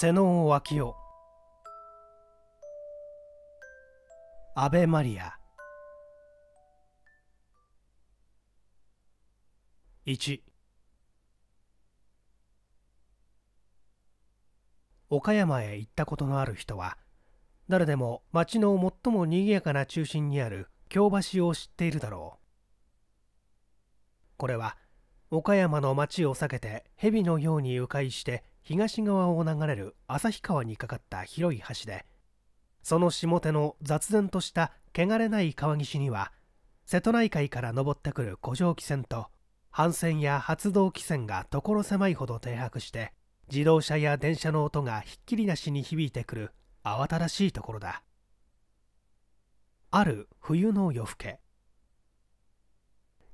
瀬能脇夫安倍マリア1岡山へ行ったことのある人は誰でも町の最も賑やかな中心にある京橋を知っているだろうこれは岡山の町を避けて蛇のように迂回して東側を流れる旭川にかかった広い橋でその下手の雑然とした汚れない川岸には瀬戸内海から登ってくる古城汽船と帆船や発動汽船が所狭いほど停泊して自動車や電車の音がひっきりなしに響いてくる慌ただしいところだある冬の夜更け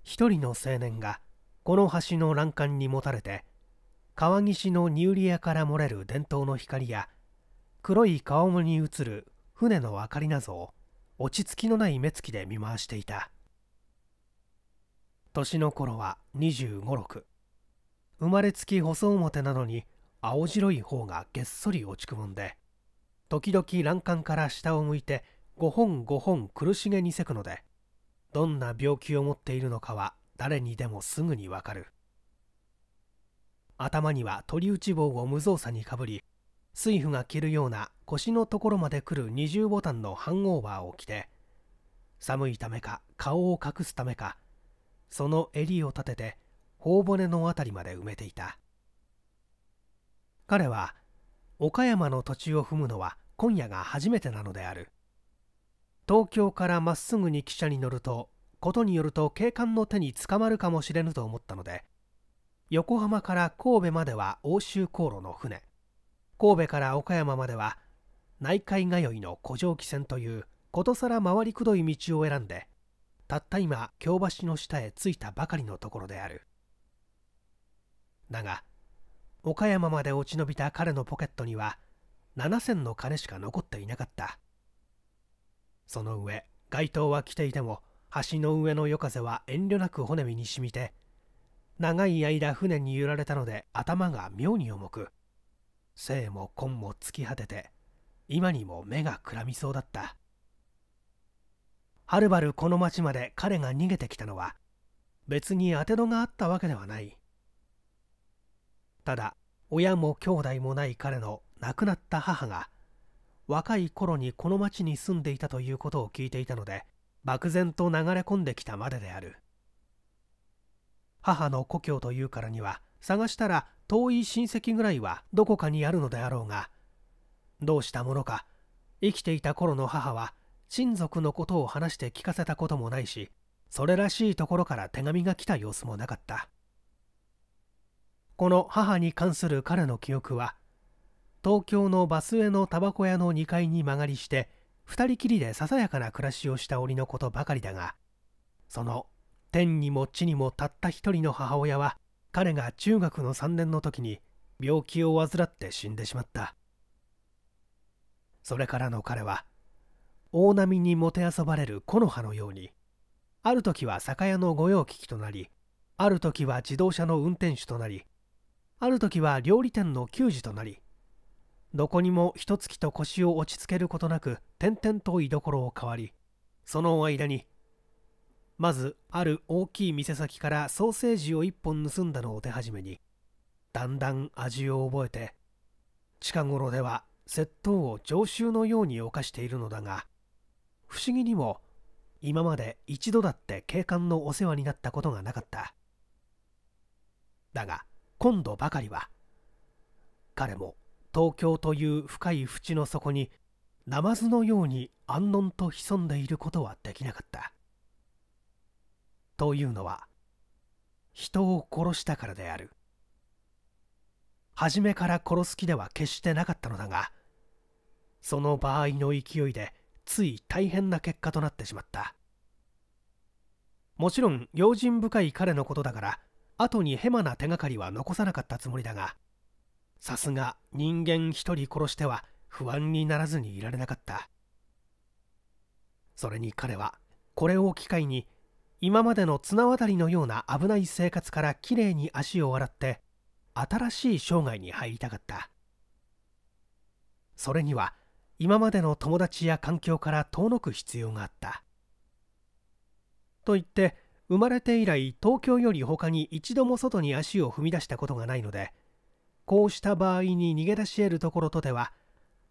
一人の青年がこの橋の欄干にもたれて川岸のニューリアから漏れる伝統の光や黒い顔面に映る船の明かりなどを落ち着きのない目つきで見回していた年の頃は2 5 6生まれつき細表なのに青白い方がげっそり落ちくもんで時々欄干から下を向いて5本5本苦しげにせくのでどんな病気を持っているのかは誰にでもすぐにわかる頭には鳥打ち棒を無造作にかぶり水夫が着るような腰のところまで来る二重ボタンのハンオーバーを着て寒いためか顔を隠すためかその襟を立てて頬骨の辺りまで埋めていた彼は岡山の土地を踏むのは今夜が初めてなのである東京からまっすぐに汽車に乗るとことによると警官の手に捕まるかもしれぬと思ったので横浜から神戸までは欧州航路の船神戸から岡山までは内海通いの古城汽船ということさら回りくどい道を選んでたった今京橋の下へ着いたばかりのところであるだが岡山まで落ち延びた彼のポケットには7000の金しか残っていなかったその上街灯は来ていても橋の上の夜風は遠慮なく骨身に染みて長い間船に揺られたので頭が妙に重く生も根も尽き果てて今にも目がくらみそうだったはるばるこの町まで彼が逃げてきたのは別に当て戸があったわけではないただ親も兄弟もない彼の亡くなった母が若い頃にこの町に住んでいたということを聞いていたので漠然と流れ込んできたまでである母の故郷というからには探したら遠い親戚ぐらいはどこかにあるのであろうがどうしたものか生きていた頃の母は親族のことを話して聞かせたこともないしそれらしいところから手紙が来た様子もなかったこの母に関する彼の記憶は東京のバスへのタバコ屋の2階に間借りして2人きりでささやかな暮らしをした折のことばかりだがその天にも地にもたった一人の母親は彼が中学の3年の時に病気を患って死んでしまったそれからの彼は大波にもてあそばれる木の葉のようにある時は酒屋の御用聞きとなりある時は自動車の運転手となりある時は料理店の給仕となりどこにも一月と腰を落ち着けることなく転々と居所を変わりその間にまずある大きい店先からソーセージを1本盗んだのを手始めにだんだん味を覚えて近頃では窃盗を常習のように犯しているのだが不思議にも今まで一度だって警官のお世話になったことがなかっただが今度ばかりは彼も東京という深い淵の底にナマズのように安穏と潜んでいることはできなかったというのは人を殺したからである初めから殺す気では決してなかったのだがその場合の勢いでつい大変な結果となってしまったもちろん用心深い彼のことだから後にヘマな手がかりは残さなかったつもりだがさすが人間一人殺しては不安にならずにいられなかったそれに彼はこれを機会に今までの綱渡りのような危ない生活からきれいに足を洗って新しい生涯に入りたかったそれには今までの友達や環境から遠のく必要があったと言って生まれて以来東京より他に一度も外に足を踏み出したことがないのでこうした場合に逃げ出し得るところとでは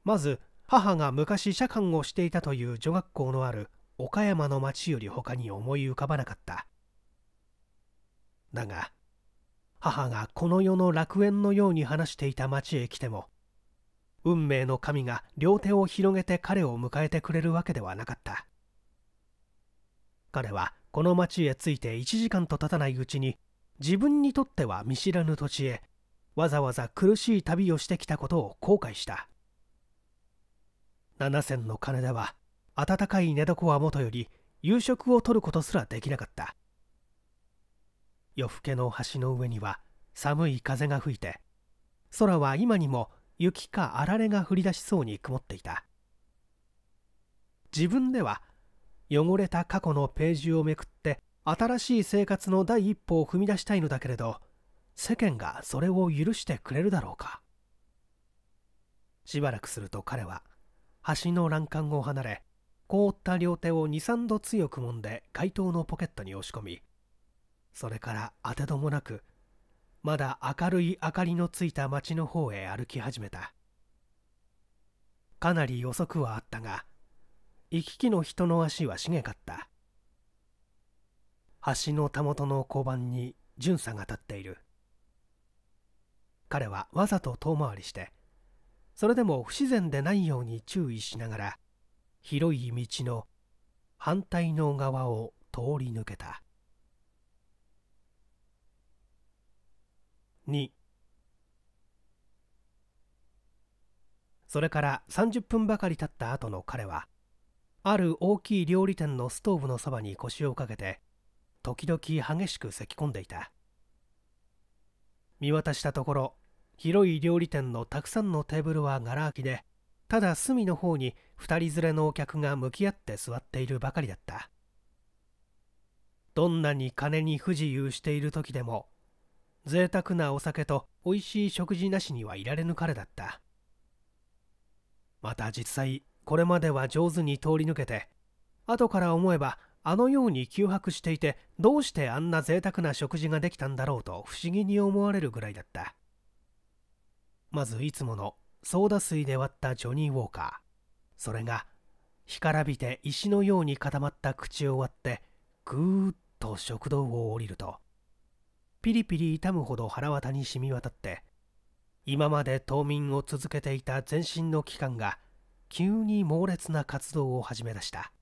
まず母が昔社官をしていたという女学校のある岡山の町より他に思い浮かばなかっただが母がこの世の楽園のように話していた町へ来ても運命の神が両手を広げて彼を迎えてくれるわけではなかった彼はこの町へ着いて1時間と経たないうちに自分にとっては見知らぬ土地へわざわざ苦しい旅をしてきたことを後悔した7銭の金では温かい寝床はもとより夕食をとることすらできなかった夜更けの橋の上には寒い風が吹いて空は今にも雪かあられが降り出しそうに曇っていた自分では汚れた過去のページをめくって新しい生活の第一歩を踏み出したいのだけれど世間がそれを許してくれるだろうかしばらくすると彼は橋の欄干を離れ凍った両手を23度強く揉んで怪盗のポケットに押し込みそれから当てどもなくまだ明るい明かりのついた町の方へ歩き始めたかなり遅くはあったが行き来の人の足は茂かった橋のたもとの交番に巡査が立っている彼はわざと遠回りしてそれでも不自然でないように注意しながら広い道の反対の側を通り抜けた2それから30分ばかり経った後の彼はある大きい料理店のストーブのそばに腰をかけて時々激しく咳き込んでいた見渡したところ広い料理店のたくさんのテーブルはがら空きでただ隅の方に2人連れのお客が向き合って座っているばかりだったどんなに金に不自由している時でも贅沢なお酒と美味しい食事なしにはいられぬ彼だったまた実際これまでは上手に通り抜けて後から思えばあのように窮迫していてどうしてあんな贅沢な食事ができたんだろうと不思議に思われるぐらいだったまずいつものソーダ水で割ったジョニー・ウォーカーそれが干からびて石のように固まった口を割ってぐーっと食堂を降りるとピリピリ痛むほど腹渡に染み渡って今まで冬眠を続けていた全身の器官が急に猛烈な活動を始め出した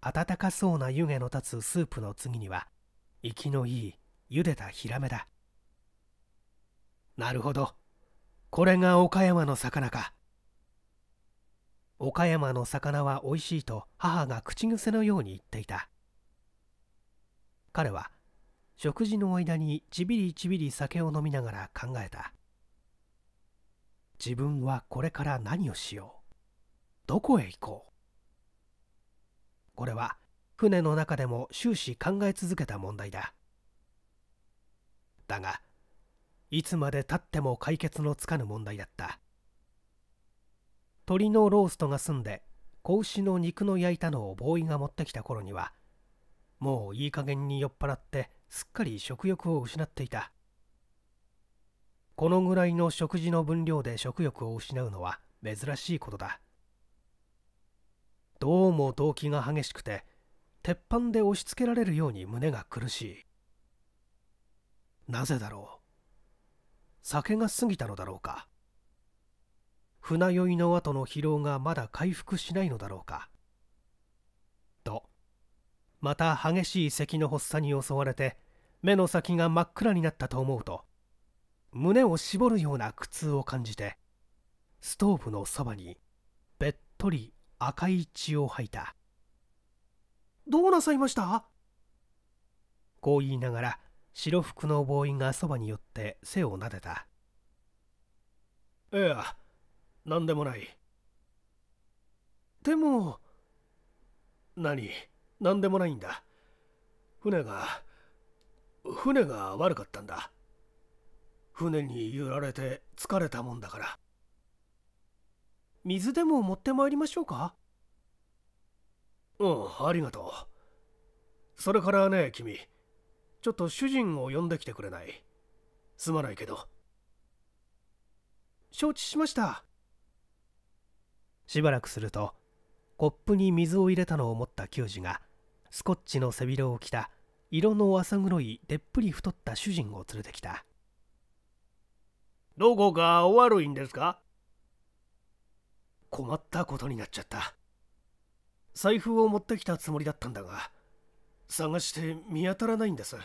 温かそうな湯気の立つスープの次には生きのいい茹でたヒラメだなるほどこれが岡山の魚か岡山の魚は美味しいと母が口癖のように言っていた彼は食事の間にちびりちびり酒を飲みながら考えた自分はこれから何をしようどこへ行こうこれは船の中でも終始考え続けた問題だだがいつまでたっても解決のつかぬ問題だった鶏のローストが済んで子牛の肉の焼いたのをボーイが持ってきた頃にはもういい加減に酔っ払ってすっかり食欲を失っていたこのぐらいの食事の分量で食欲を失うのは珍しいことだどうも動機が激しくて鉄板で押し付けられるように胸が苦しいなぜだろう酒が過ぎたのだろうか船酔いの後の疲労がまだ回復しないのだろうかとまた激しい咳の発作に襲われて目の先が真っ暗になったと思うと胸を絞るような苦痛を感じてストーブのそばにべっとり赤い血を吐いたどうなさいましたこう言いながら白服のボーイがそばに寄って背をなでたいや何でもないでも何何でもないんだ船が船が悪かったんだ船に揺られて疲れたもんだから水でも持ってまいりましょうかうんありがとうそれからね君ちょっと主人を呼んできてくれないすまないけど承知しましたしばらくするとコップに水を入れたのを持った球児がスコッチの背広を着た色の浅黒いでっぷり太った主人を連れてきたどこかお悪いんですか困ったことになっちゃった財布を持ってきたつもりだったんだが探して見当たらないんです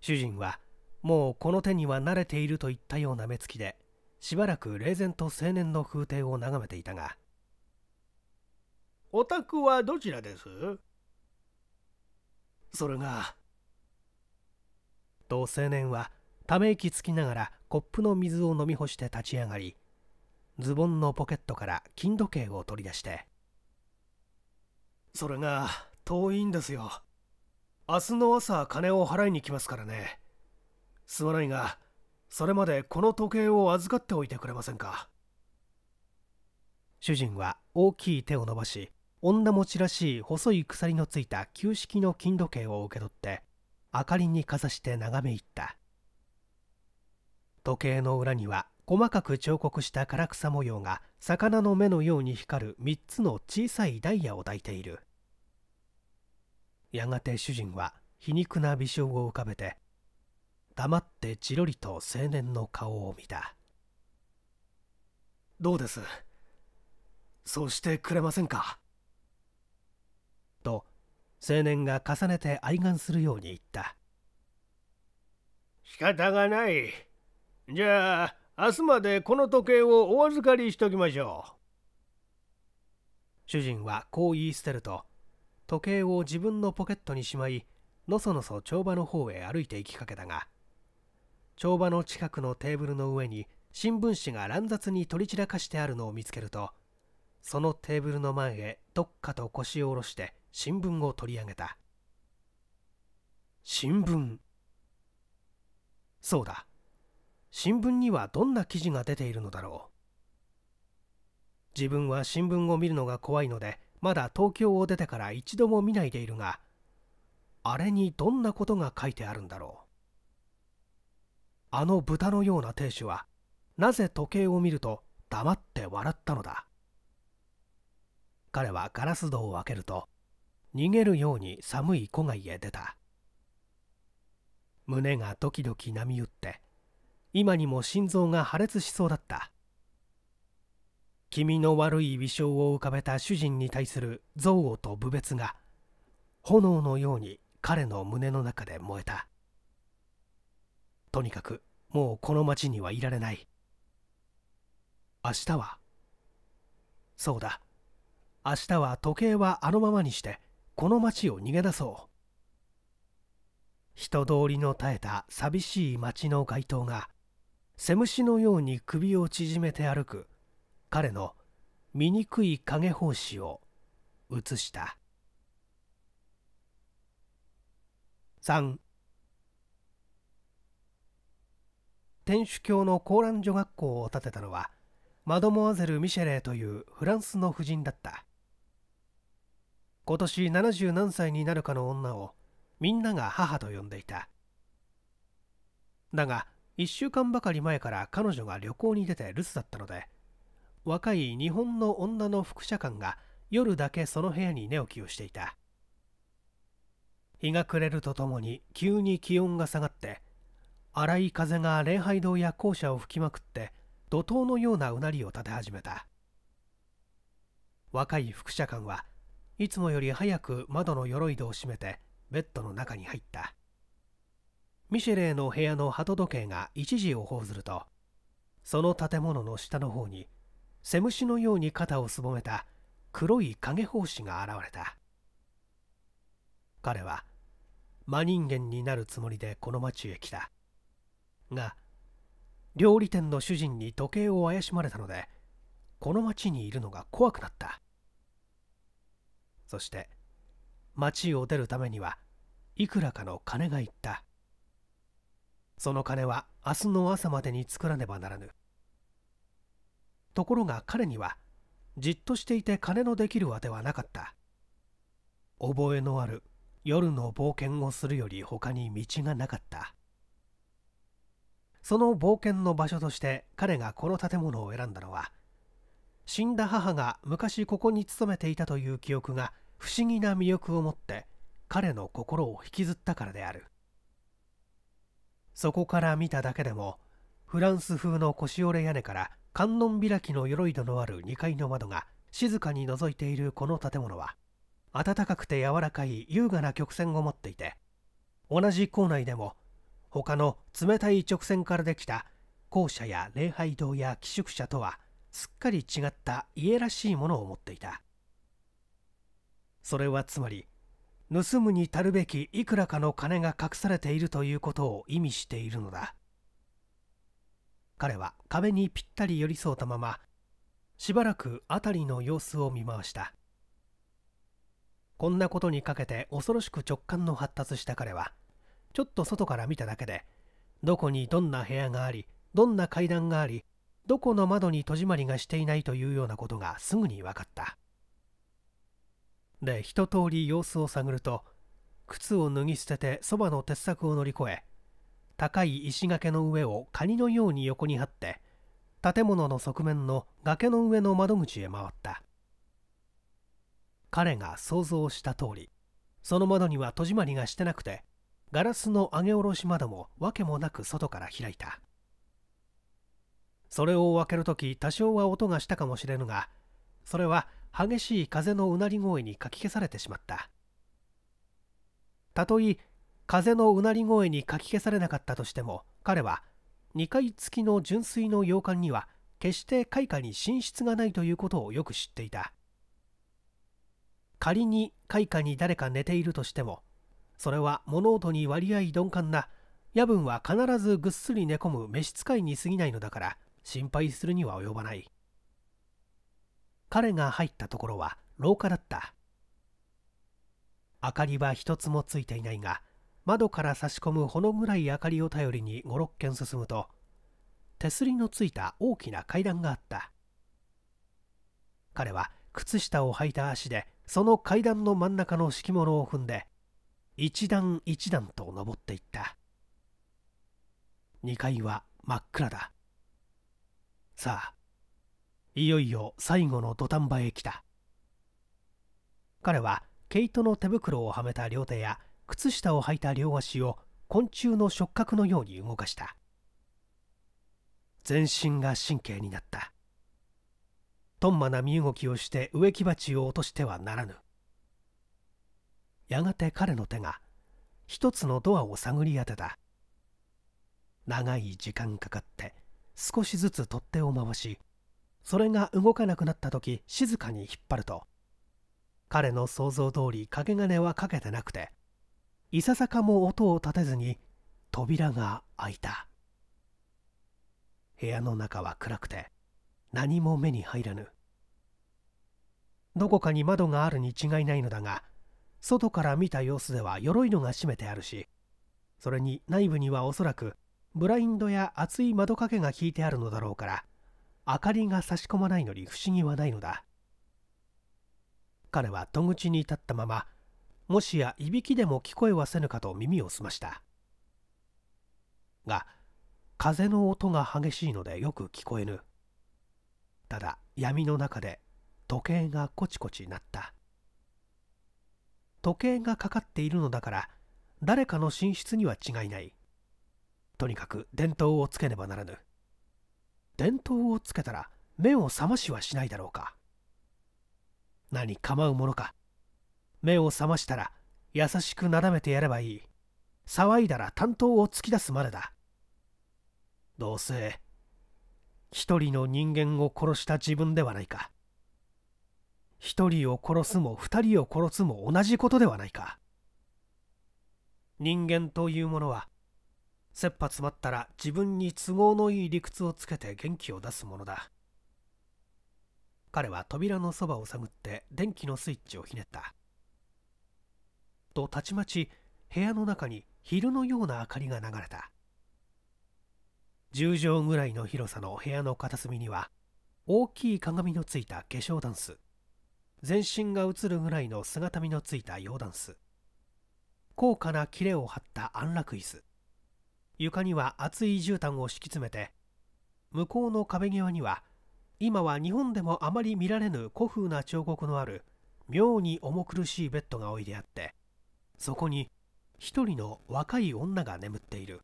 主人はもうこの手には慣れているといったような目つきでしばらく冷然と青年の風体を眺めていたがお宅はどちらですそれがと青年はため息つきながらコップの水を飲み干して立ち上がりズボンのポケットから金時計を取り出してそれが遠いんですよ明日の朝金を払いに来ますからねすまないがそれまでこの時計を預かっておいてくれませんか主人は大きい手を伸ばし女持ちらしい細い鎖のついた旧式の金時計を受け取って明かりにかざして眺め入った時計の裏には細かく彫刻した唐草模様が魚の目のように光る3つの小さいダイヤを抱いているやがて主人は皮肉な微笑を浮かべて黙ってチロリと青年の顔を見たどうですそうしてくれませんかと青年が重ねて愛願するように言った仕方がないじゃあ明日までこの時計をお預かりしときましょう主人はこう言い捨てると時計を自分のポケットにしまいのそのそ帳場の方へ歩いて行きかけたが帳場の近くのテーブルの上に新聞紙が乱雑に取り散らかしてあるのを見つけるとそのテーブルの前へどっかと腰を下ろして新聞を取り上げた新聞そうだ新聞にはどんな記事が出ているのだろう自分は新聞を見るのが怖いのでまだ東京を出てから一度も見ないでいるがあれにどんなことが書いてあるんだろうあの豚のような亭主はなぜ時計を見ると黙って笑ったのだ彼はガラス戸を開けると逃げるように寒い戸外へ出た胸がドキドキ波打って今にも心臓が破裂しそうだった気味の悪い微笑を浮かべた主人に対する憎悪と侮蔑が炎のように彼の胸の中で燃えたとにかくもうこの町にはいられない明日はそうだ明日は時計はあのままにしてこの町を逃げ出そう人通りの絶えた寂しい町の街灯が背虫のように首を縮めて歩く彼の醜い影奉仕を写した3天主教のコーラン女学校を建てたのはマドモアゼル・ミシェレというフランスの婦人だった今年70何歳になるかの女をみんなが母と呼んでいただが1週間ばかり前から彼女が旅行に出て留守だったので若い日本の女の副社官が夜だけその部屋に寝起きをしていた日が暮れるとともに急に気温が下がって荒い風が礼拝堂や校舎を吹きまくって怒涛のようなうなりを立て始めた若い副社官はいつもより早く窓の鎧戸を閉めてベッドの中に入ったミシェレーの部屋の鳩時計が1時を報ずるとその建物の下の方にムシのように肩をすぼめた黒い影法師が現れた彼は真人間になるつもりでこの町へ来たが料理店の主人に時計を怪しまれたのでこの町にいるのが怖くなったそして町を出るためにはいくらかの金がいったその金は明日の朝までに作らねばならぬところが彼にはじっとしていて金のできるわではなかった覚えのある夜の冒険をするより他に道がなかったその冒険の場所として彼がこの建物を選んだのは死んだ母が昔ここに勤めていたという記憶が不思議な魅力を持って彼の心を引きずったからであるそこから見ただけでもフランス風の腰折れ屋根から観音開きの鎧戸のある2階の窓が静かに覗いているこの建物は暖かくて柔らかい優雅な曲線を持っていて同じ校内でも他の冷たい直線からできた校舎や礼拝堂や寄宿舎とはすっかり違った家らしいものを持っていたそれはつまり盗むに足るべきいくらかの金が隠されているということを意味しているのだ彼は壁にぴったり寄り添ったまましばらく辺りの様子を見回したこんなことにかけて恐ろしく直感の発達した彼はちょっと外から見ただけでどこにどんな部屋がありどんな階段がありどこの窓に戸締まりがしていないというようなことがすぐに分かったで一通り様子を探ると靴を脱ぎ捨ててそばの鉄柵を乗り越え高い石垣の上をカニのように横に張って建物の側面の崖の上の窓口へ回った彼が想像した通りその窓には戸締まりがしてなくてガラスの上げ下ろし窓も訳もなく外から開いたそれを開ける時多少は音がしたかもしれぬがそれは激しい風のうなり声にかき消されてしまったたとえ風のうなり声にかき消されなかったとしても彼は2階付きの純粋の洋館には決して開花に寝室がないということをよく知っていた仮に開花に誰か寝ているとしてもそれは物音に割合鈍感な夜分は必ずぐっすり寝込む召使いに過ぎないのだから心配するには及ばない彼が入ったところは廊下だった明かりは一つもついていないが窓から差し込むほの暗い明かりを頼りに56軒進むと手すりのついた大きな階段があった彼は靴下を履いた足でその階段の真ん中の敷物を踏んで一段一段と登っていった2階は真っ暗ださあいよいよ最後の土壇場へ来た彼は毛糸の手袋をはめた両手や靴下を履いた両足を昆虫の触覚のように動かした全身が神経になったとんまな身動きをして植木鉢を落としてはならぬやがて彼の手が一つのドアを探り当てた長い時間かかって少しずつ取っ手を回しそれが動かなくなった時静かに引っ張ると彼の想像通り掛け金はかけてなくていささかも音を立てずに扉が開いた部屋の中は暗くて何も目に入らぬどこかに窓があるに違いないのだが外から見た様子では鎧のが閉めてあるしそれに内部にはおそらくブラインドや厚い窓掛けが引いてあるのだろうから明かりが差し込まないのに不思議はないのだ彼は戸口に立ったままもしやいびきでも聞こえはせぬかと耳を澄ましたが風の音が激しいのでよく聞こえぬただ闇の中で時計がコチコチ鳴った時計がかかっているのだから誰かの寝室には違いないとにかく電灯をつけねばならぬ電灯をつけたら目を覚ましはしないだろうか何構うものか目を覚ましたら優しくなだめてやればいい騒いだら担当を突き出すまでだどうせ一人の人間を殺した自分ではないか一人を殺すも二人を殺すも同じことではないか人間というものは切羽詰まったら自分に都合のいい理屈をつけて元気を出すものだ彼は扉のそばを探って電気のスイッチをひねったとたちまち部屋の中に昼のような明かりが流れた10畳ぐらいの広さの部屋の片隅には大きい鏡のついた化粧ダンス全身が映るぐらいの姿見のついた洋ダンス高価なキレを張った安楽椅子床には厚い絨毯を敷き詰めて向こうの壁際には今は日本でもあまり見られぬ古風な彫刻のある妙に重苦しいベッドが置いてあってそこに一人の若い女が眠っている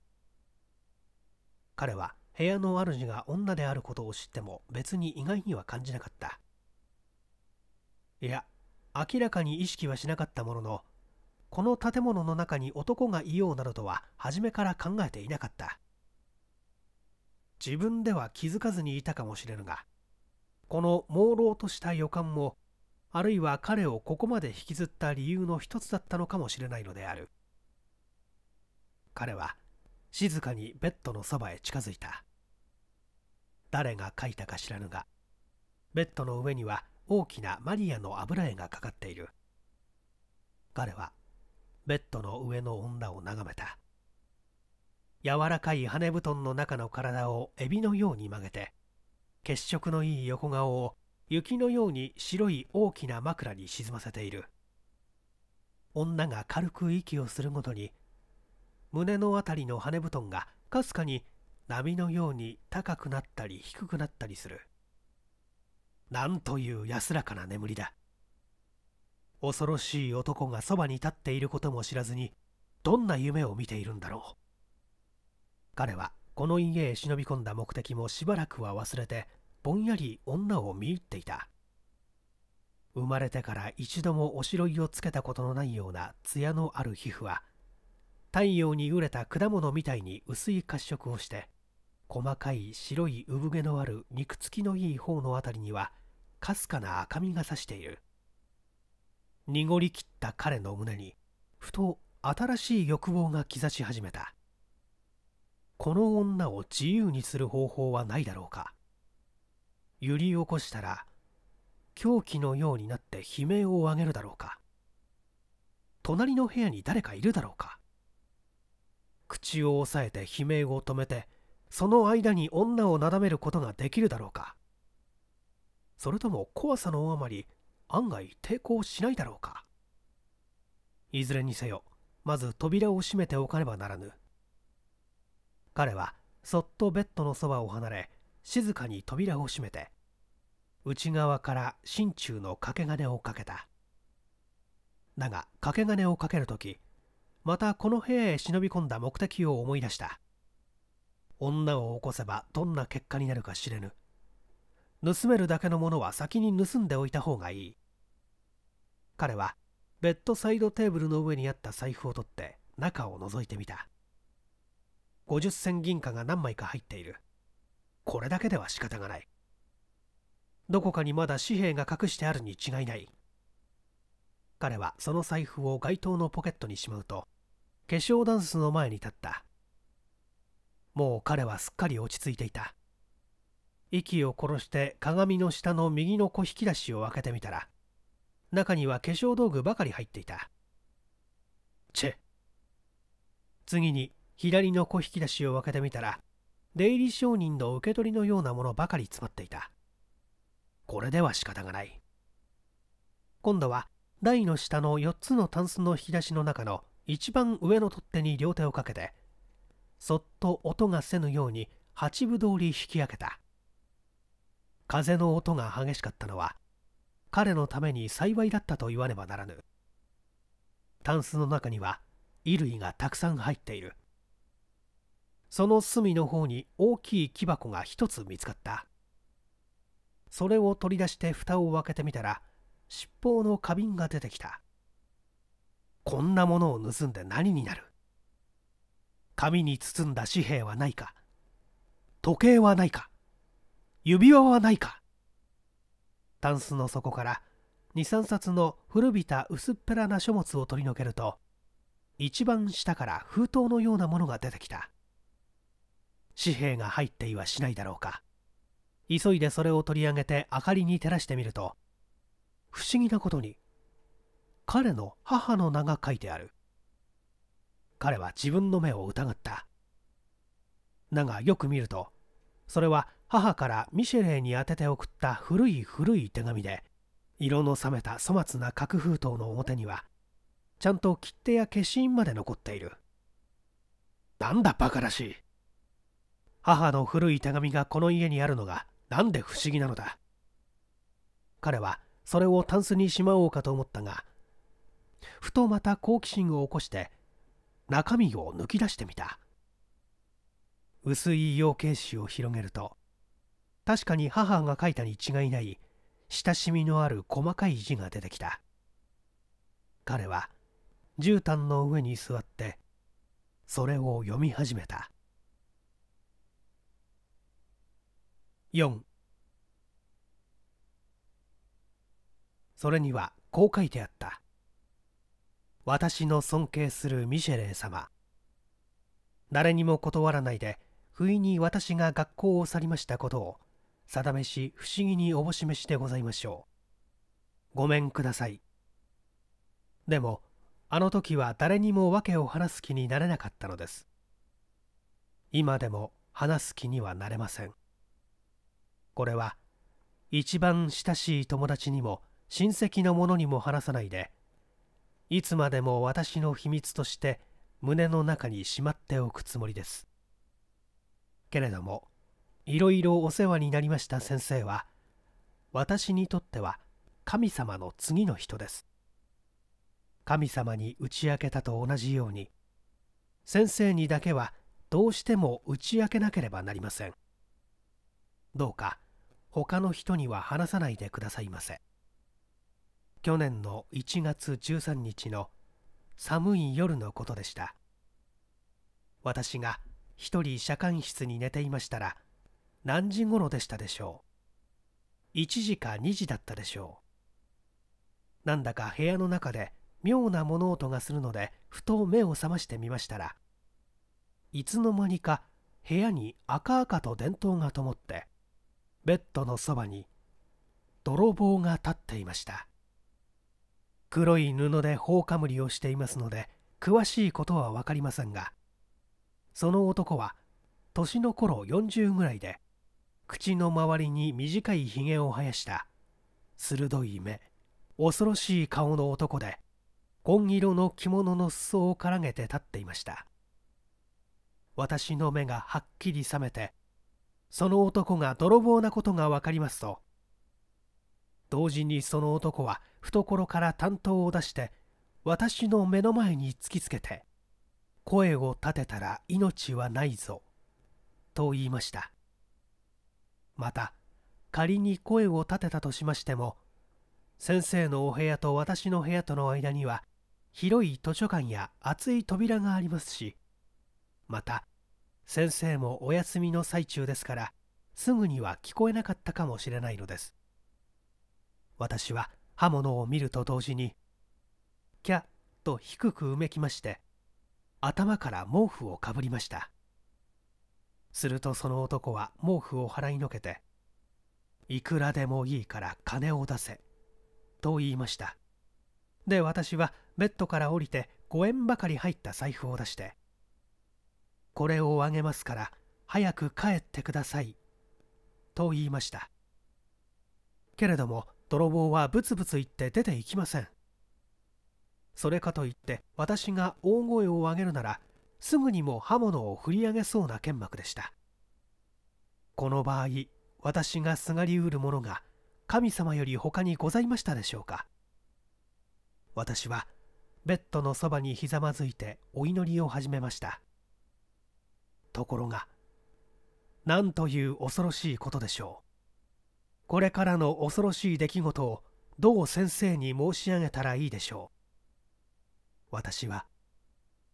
彼は部屋の主が女であることを知っても別に意外には感じなかったいや明らかに意識はしなかったもののこの建物の中に男がいようなどとは初めから考えていなかった自分では気づかずにいたかもしれぬがこの朦朧とした予感もあるいは彼をここまで引きずった理由の一つだったのかもしれないのである彼は静かにベッドのそばへ近づいた誰が書いたか知らぬがベッドの上には大きなマリアの油絵がかかっている彼はベッドの上の女を眺めた柔らかい羽布団の中の体をエビのように曲げて血色のいい横顔を雪のように白い大きな枕に沈ませている女が軽く息をするごとに胸の辺りの羽布団がかすかに波のように高くなったり低くなったりするなんという安らかな眠りだ恐ろしい男がそばに立っていることも知らずにどんな夢を見ているんだろう彼はこの家へ忍び込んだ目的もしばらくは忘れてぼんやり女を見入っていた生まれてから一度もおしろいをつけたことのないような艶のある皮膚は太陽に熟れた果物みたいに薄い褐色をして細かい白い産毛のある肉付きのいい方のあたりにはかすかな赤みがさしている濁りきった彼の胸にふと新しい欲望が兆し始めたこの女を自由にする方法はないだろうか揺り起こしたら狂気のようになって悲鳴を上げるだろうか隣の部屋に誰かいるだろうか口を押さえて悲鳴を止めてその間に女をなだめることができるだろうかそれとも怖さのあまり案外抵抗しないだろうかいずれにせよまず扉を閉めておかねばならぬ彼はそっとベッドのそばを離れ静かに扉を閉めて内側から心中の掛け金をかけただが掛け金をかける時またこの部屋へ忍び込んだ目的を思い出した女を起こせばどんな結果になるか知れぬ盗めるだけのものは先に盗んでおいた方がいい彼はベッドサイドテーブルの上にあった財布を取って中を覗いてみた50銭銀貨が何枚か入っているこれだけでは仕方がないどこかにまだ紙幣が隠してあるに違いない彼はその財布を街灯のポケットにしまうと化粧ダンスの前に立ったもう彼はすっかり落ち着いていた息を殺して鏡の下の右の小引き出しを開けてみたら中には化粧道具ばかり入っていたチェ次に左の小引き出しを開けてみたら出入り商人の受け取りのようなものばかり詰まっていたこれでは仕方がない今度は台の下の4つのタンスの引き出しの中の一番上の取っ手に両手をかけてそっと音がせぬように八分通り引き上げた風の音が激しかったのは彼のために幸いだったと言わねばならぬタンスの中には衣類がたくさん入っているその隅の方に大きい木箱が一つ見つかったそれを取り出して蓋を開けてみたら七宝の花瓶が出てきたこんなものを盗んで何になる紙に包んだ紙幣はないか時計はないか指輪はないかタンスの底から23冊の古びた薄っぺらな書物を取り除けると一番下から封筒のようなものが出てきた紙幣が入っていはしないだろうか急いでそれを取り上げて明かりに照らしてみると不思議なことに彼の母の名が書いてある彼は自分の目を疑っただがよく見るとそれは母からミシェレーに宛てて送った古い古い手紙で色の冷めた粗末な核封筒の表にはちゃんと切手や消印まで残っているなんだバカらしい母の古い手紙がこの家にあるのが何で不思議なのだ彼はそれをタンスにしまおうかと思ったがふとまた好奇心を起こして中身を抜き出してみた薄い養鶏紙を広げると確かに母が書いたに違いない親しみのある細かい字が出てきた彼は絨毯の上に座ってそれを読み始めた4それにはこう書いてあった私の尊敬するミシェレー様誰にも断らないで不意に私が学校を去りましたことを定めし不思議におぼしめしでございましょうごめんくださいでもあの時は誰にも訳を話す気になれなかったのです今でも話す気にはなれませんこれは一番親しい友達にも親戚の者にも話さないでいつまでも私の秘密として胸の中にしまっておくつもりですけれどもいろいろお世話になりました先生は私にとっては神様の次の人です神様に打ち明けたと同じように先生にだけはどうしても打ち明けなければなりませんどうか他の人には話さないでくださいませ去年の1月13日の寒い夜のことでした私が一人車間室に寝ていましたら何時頃でしたでしょう1時か2時だったでしょうなんだか部屋の中で妙な物音がするのでふと目を覚ましてみましたらいつの間にか部屋に赤々と電灯が灯ってベッドのそばに泥棒が立っていました黒い布で頬かむりをしていますので詳しいことは分かりませんがその男は年の頃40ぐらいで口の周りに短いひげを生やした鋭い目恐ろしい顔の男で紺色の着物の裾をからげて立っていました私の目がはっきり覚めてその男が泥棒なことが分かりますと同時にその男は懐から担当を出して私の目の前に突きつけて「声を立てたら命はないぞ」と言いましたまた仮に声を立てたとしましても先生のお部屋と私の部屋との間には広い図書館や厚い扉がありますしまた先生もお休みの最中ですからすぐには聞こえなかったかもしれないのです私は刃物を見ると同時に「キャ」と低くうめきまして頭から毛布をかぶりましたするとその男は毛布を払いのけて「いくらでもいいから金を出せ」と言いましたで私はベッドから降りて5円ばかり入った財布を出してこれをあげますから早く帰ってください」と言いましたけれども泥棒はブツブツ言って出ていきませんそれかといって私が大声を上げるならすぐにも刃物を振り上げそうな剣幕でしたこの場合私がすがりうるものが神様より他にございましたでしょうか私はベッドのそばにひざまずいてお祈りを始めましたところが何という恐ろしいことでしょうこれからの恐ろしい出来事をどう先生に申し上げたらいいでしょう私は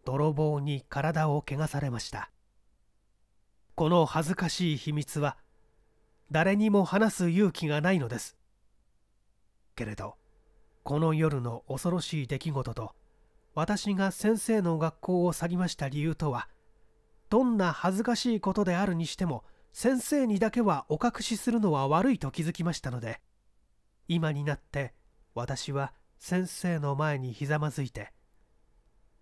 泥棒に体を汚されましたこの恥ずかしい秘密は誰にも話す勇気がないのですけれどこの夜の恐ろしい出来事と私が先生の学校を去りました理由とはどんな恥ずかしいことであるにしても先生にだけはお隠しするのは悪いと気づきましたので今になって私は先生の前にひざまずいて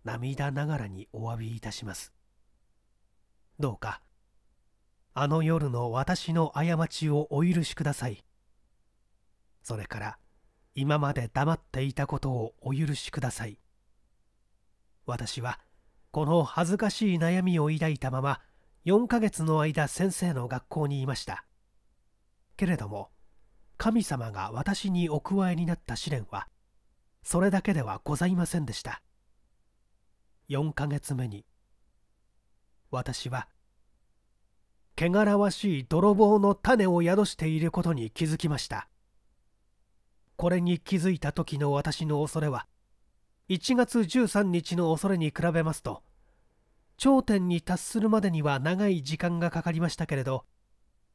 涙ながらにお詫びいたしますどうかあの夜の私の過ちをお許しくださいそれから今まで黙っていたことをお許しください私はこの恥ずかしい悩みを抱いたまま4ヶ月の間先生の学校にいましたけれども神様が私にお加えになった試練はそれだけではございませんでした4ヶ月目に私は汚らわしい泥棒の種を宿していることに気づきましたこれに気づいた時の私の恐れは1月13日の恐れに比べますと頂点に達するまでには長い時間がかかりましたけれど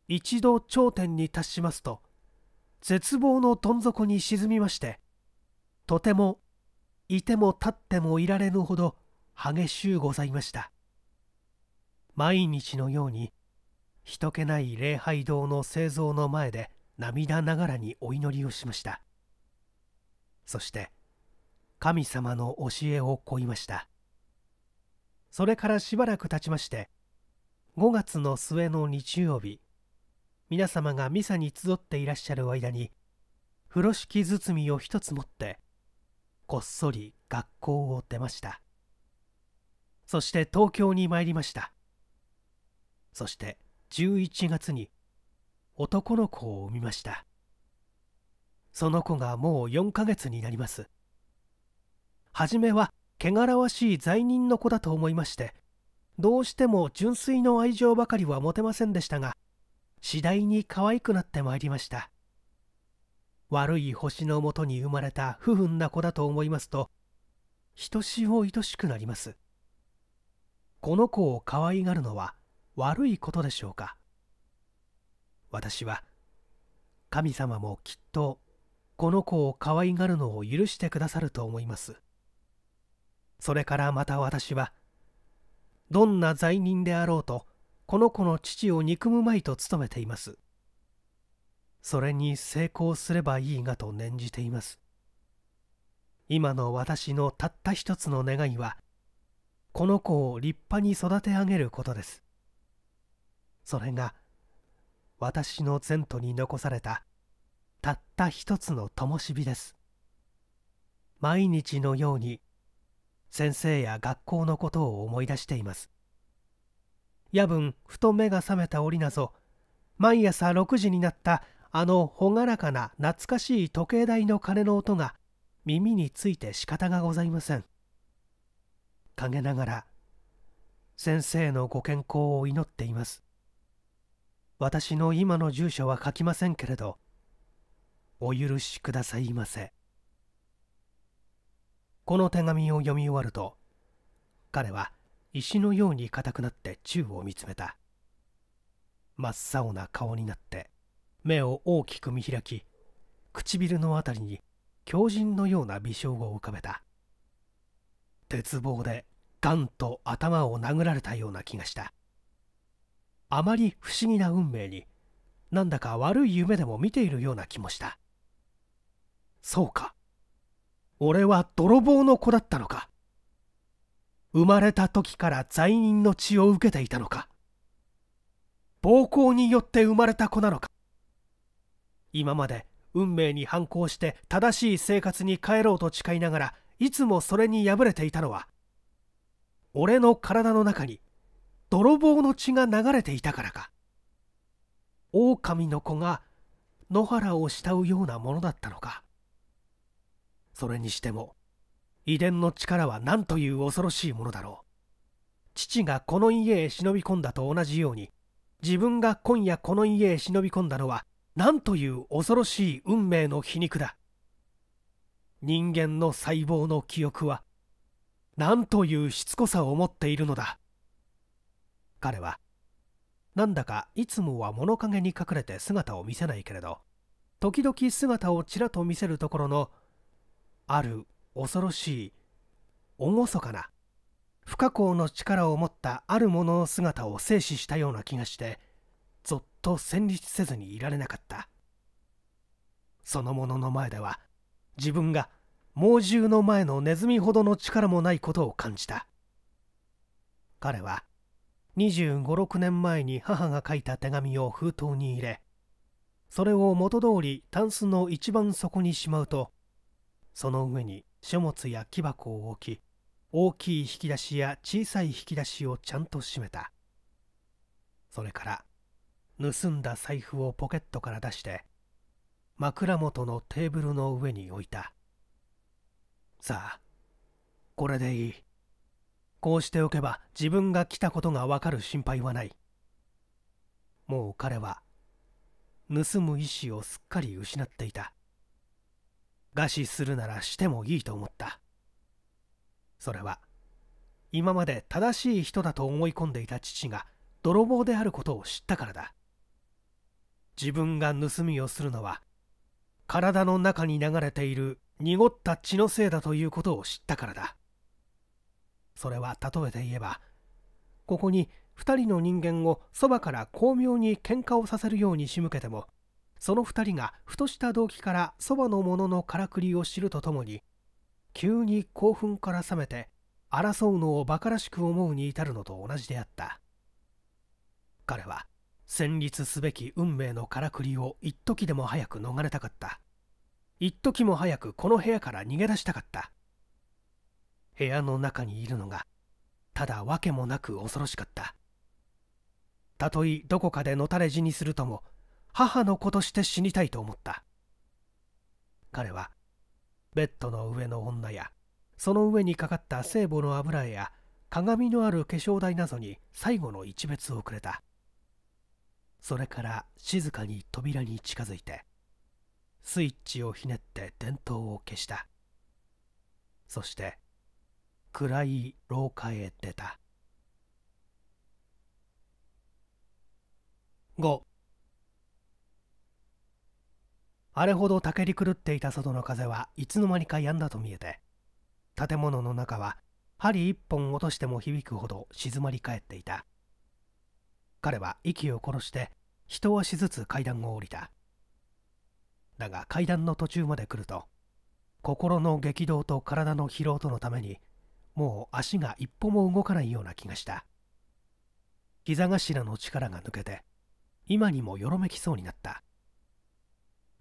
一度頂点に達しますと絶望のどん底に沈みましてとてもいても立ってもいられぬほど激しゅうございました毎日のように人気ない礼拝堂の製造の前で涙ながらにお祈りをしましたそして神様の教えを乞いましたそれからしばらく経ちまして5月の末の日曜日皆様がミサに集っていらっしゃる間に風呂敷包みを一つ持ってこっそり学校を出ましたそして東京に参りましたそして11月に男の子を産みましたその子がもう4ヶ月になります初めは汚らわしい罪人の子だと思いましてどうしても純粋の愛情ばかりは持てませんでしたが次第に可愛くなってまいりました悪い星のもとに生まれた不運な子だと思いますとひとしお愛しくなりますこの子を可愛がるのは悪いことでしょうか私は神様もきっとこの子を可愛がるのを許してくださると思いますそれからまた私はどんな罪人であろうとこの子の父を憎むまいと努めていますそれに成功すればいいがと念じています今の私のたった一つの願いはこの子を立派に育て上げることですそれが私の前途に残されたたった一つの灯火です毎日のように先生や学校のことを思い出しています夜分ふと目が覚めた折なぞ毎朝6時になったあの朗らかな懐かしい時計台の鐘の音が耳について仕方がございません陰ながら先生のご健康を祈っています私の今の住所は書きませんけれどお許しくださいませこの手紙を読み終わると彼は石のように硬くなって宙を見つめた真っ青な顔になって目を大きく見開き唇の辺りに狂人のような微笑を浮かべた鉄棒でガンと頭を殴られたような気がしたあまり不思議な運命になんだか悪い夢でも見ているような気もしたそうか俺は泥棒の子だったのか生まれた時から罪人の血を受けていたのか暴行によって生まれた子なのか今まで運命に反抗して正しい生活に帰ろうと誓いながらいつもそれに敗れていたのは俺の体の中に泥棒の血が流れていたからか狼の子が野原を慕うようなものだったのかそれにしても遺伝の力は何という恐ろしいものだろう父がこの家へ忍び込んだと同じように自分が今夜この家へ忍び込んだのは何という恐ろしい運命の皮肉だ人間の細胞の記憶は何というしつこさを持っているのだ彼はなんだかいつもは物陰に隠れて姿を見せないけれど時々姿をちらと見せるところのある恐ろしい厳かな不可抗の力を持ったあるものの姿を静止したような気がしてぞっと戦慄せずにいられなかったそのものの前では自分が猛獣の前のネズミほどの力もないことを感じた彼は2 5 6年前に母が書いた手紙を封筒に入れそれを元通りタンスの一番底にしまうとその上に書物や木箱を置き大きい引き出しや小さい引き出しをちゃんと閉めたそれから盗んだ財布をポケットから出して枕元のテーブルの上に置いたさあこれでいいこうしておけば自分が来たことがわかる心配はないもう彼は盗む意志をすっかり失っていた餓死するならしてもいいと思ったそれは今まで正しい人だと思い込んでいた父が泥棒であることを知ったからだ自分が盗みをするのは体の中に流れている濁った血のせいだということを知ったからだそれは例えて言えばここに2人の人間をそばから巧妙に喧嘩をさせるように仕向けてもその2人がふとした動機からそばの者のからくりを知るとともに急に興奮から覚めて争うのを馬鹿らしく思うに至るのと同じであった彼は戦慄すべき運命のからくりを一時でも早く逃れたかった一時も早くこの部屋から逃げ出したかった部屋の中にいるのがただ訳もなく恐ろしかったたとえどこかでのたれ死にするとも母の子として死にたいと思った彼はベッドの上の女やその上にかかった聖母の油絵や鏡のある化粧台などに最後の一別をくれたそれから静かに扉に近づいてスイッチをひねって電灯を消したそして暗い廊下へ出た5あれほどたけり狂っていた外の風はいつの間にか止んだと見えて建物の中は針一本落としても響くほど静まり返っていた彼は息を殺して一足ずつ階段を降りただが階段の途中まで来ると心の激動と体の疲労とのためにもう足が一歩も動かないような気がした膝頭の力が抜けて今にもよろめきそうになった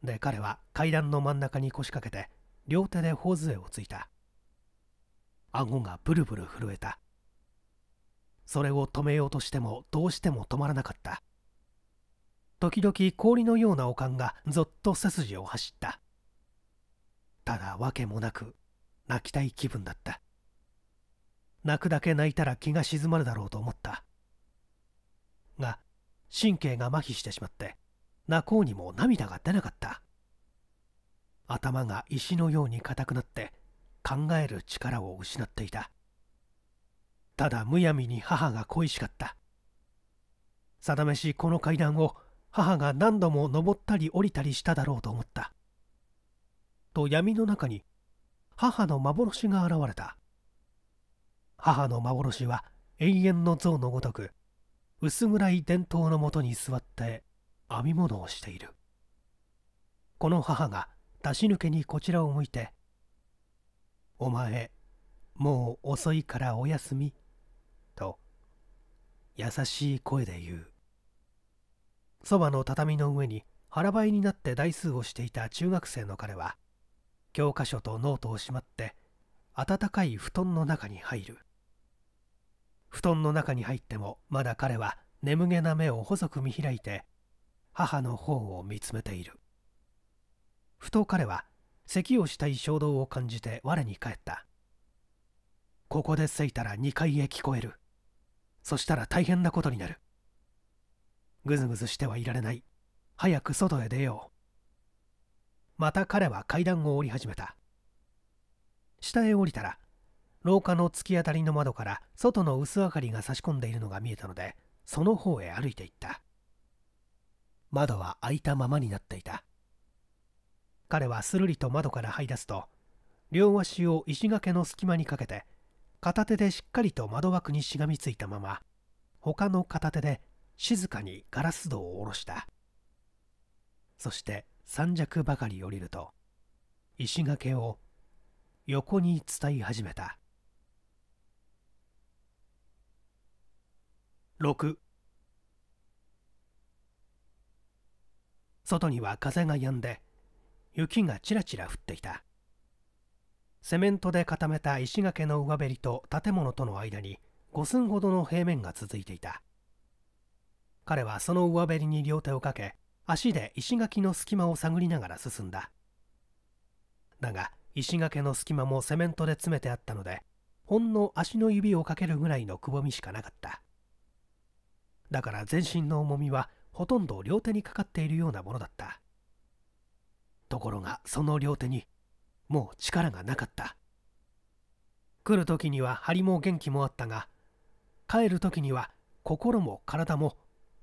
で彼は階段の真ん中に腰掛けて両手で頬杖をついた顎がブルブル震えたそれを止めようとしてもどうしても止まらなかった時々氷のようなおかんがぞっと背筋を走ったただ訳もなく泣きたい気分だった泣くだけ泣いたら気が静まるだろうと思ったが神経が麻痺してしまって泣こうにも涙が出なかった頭が石のように硬くなって考える力を失っていたただむやみに母が恋しかった定めしこの階段を母が何度も登ったり降りたりしただろうと思ったと闇の中に母の幻が現れた母の幻は永遠の像のごとく薄暗い伝統のもとに座って編み物をしているこの母が出し抜けにこちらを向いて「お前もう遅いからおやすみ」と優しい声で言うそばの畳の上に腹ばいになって台数をしていた中学生の彼は教科書とノートをしまって暖かい布団の中に入る布団の中に入ってもまだ彼は眠げな目を細く見開いて母の方を見つめているふと彼は咳をしたい衝動を感じて我に返ったここでせいたら2階へ聞こえるそしたら大変なことになるぐずぐずしてはいられない早く外へ出ようまた彼は階段を降り始めた下へ降りたら廊下の突き当たりの窓から外の薄明かりが差し込んでいるのが見えたのでその方へ歩いていった窓は開いたままになっていた彼はするりと窓から這い出すと両足を石掛けの隙間にかけて片手でしっかりと窓枠にしがみついたまま他の片手で静かにガラス戸を下ろしたそして三尺ばかり降りると石掛けを横に伝い始めた6外には風が止んで雪がちらちら降っていたセメントで固めた石垣の上べりと建物との間に5寸ほどの平面が続いていた彼はその上べりに両手をかけ足で石垣の隙間を探りながら進んだだが石垣の隙間もセメントで詰めてあったのでほんの足の指をかけるぐらいのくぼみしかなかっただから全身の重みはほとんど両手にかかっているようなものだったところがその両手にもう力がなかった来る時には張りも元気もあったが帰る時には心も体も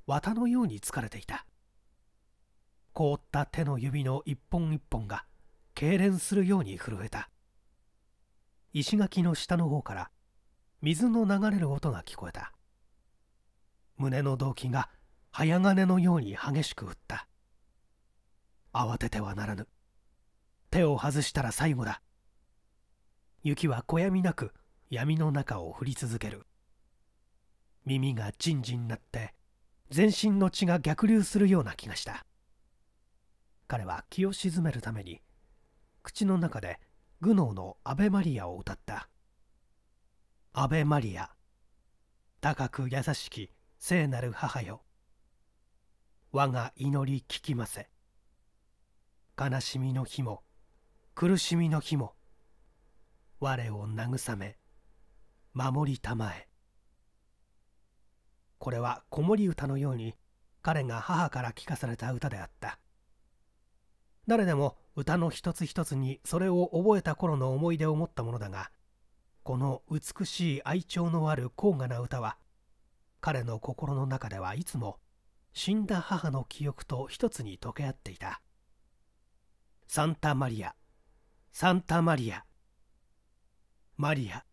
綿のように疲れていた凍った手の指の一本一本が痙攣するように震えた石垣の下の方から水の流れる音が聞こえた胸の動悸が早金のように激しく打った慌ててはならぬ手を外したら最後だ雪は小闇なく闇の中を降り続ける耳がじんじんなって全身の血が逆流するような気がした彼は気を鎮めるために口の中でグノーの「アベマリア」を歌った「アベマリア」高く優しき聖なる母よ我が祈り聞きませ悲しみの日も苦しみの日も我を慰め守りたまえこれは子守歌のように彼が母から聞かされた歌であった誰でも歌の一つ一つにそれを覚えた頃の思い出を持ったものだがこの美しい愛情のある高雅な歌は彼の心の中ではいつも死んだ母の記憶と一つに溶け合っていたサンタマリアサンタマリアマリア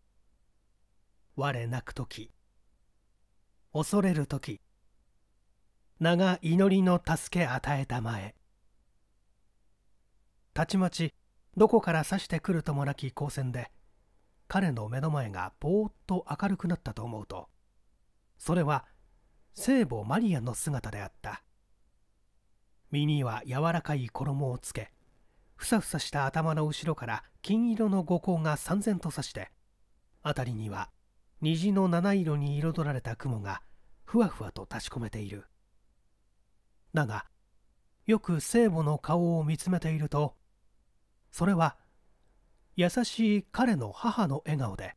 我泣く時恐れる時名が祈りの助け与えたまえたちまちどこから刺してくるともなき光線で彼の目の前がぼーっと明るくなったと思うとそれは聖母マリアの姿であった身には柔らかい衣をつけふさふさした頭の後ろから金色の五光が三然とさして辺りには虹の七色に彩られた雲がふわふわと立ち込めているだがよく聖母の顔を見つめているとそれは優しい彼の母の笑顔で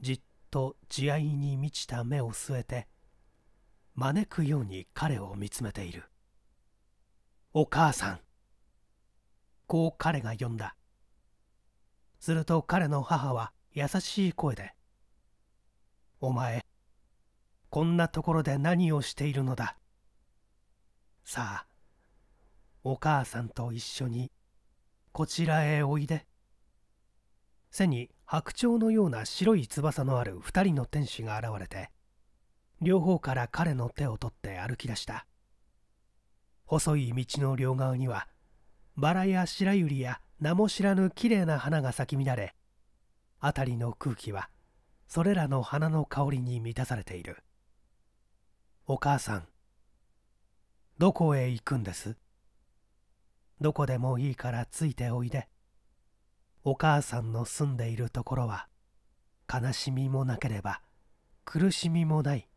じっと慈愛に満ちた目を据えて招くように彼を見つめているお母さんこう彼が呼んだすると彼の母は優しい声で「お前こんなところで何をしているのださあお母さんと一緒にこちらへおいで」背に白鳥のような白い翼のある2人の天使が現れて両方から彼の手を取って歩き出した細い道の両側にはバラや白百合や名も知らぬきれいな花が咲き乱れ辺りの空気はそれらの花の香りに満たされているお母さんどこへ行くんですどこでもいいからついておいでお母さんの住んでいるところは悲しみもなければ苦しみもない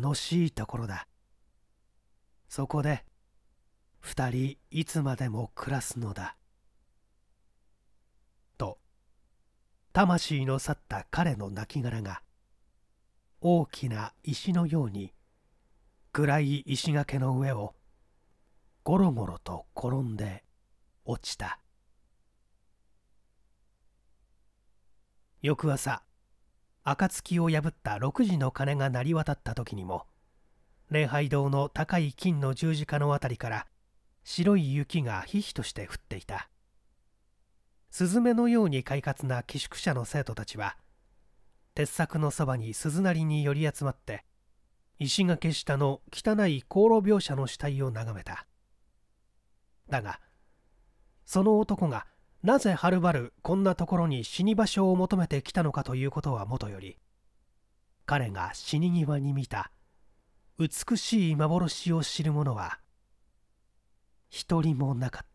楽しいところだそこで二人いつまでも暮らすのだと魂の去った彼の亡骸が大きな石のように暗い石垣の上をゴロゴロと転んで落ちた翌朝暁を破った6時の鐘が鳴り渡った時にも礼拝堂の高い金の十字架の辺りから白い雪がひひとして降っていたスズメのように快活な寄宿舎の生徒たちは鉄柵のそばに鈴なりに寄り集まって石垣下の汚い航路描写の死体を眺めただがその男がなぜはるばるこんなところに死に場所を求めてきたのかということはもとより彼が死に際に見た美しい幻を知る者は一人もなかった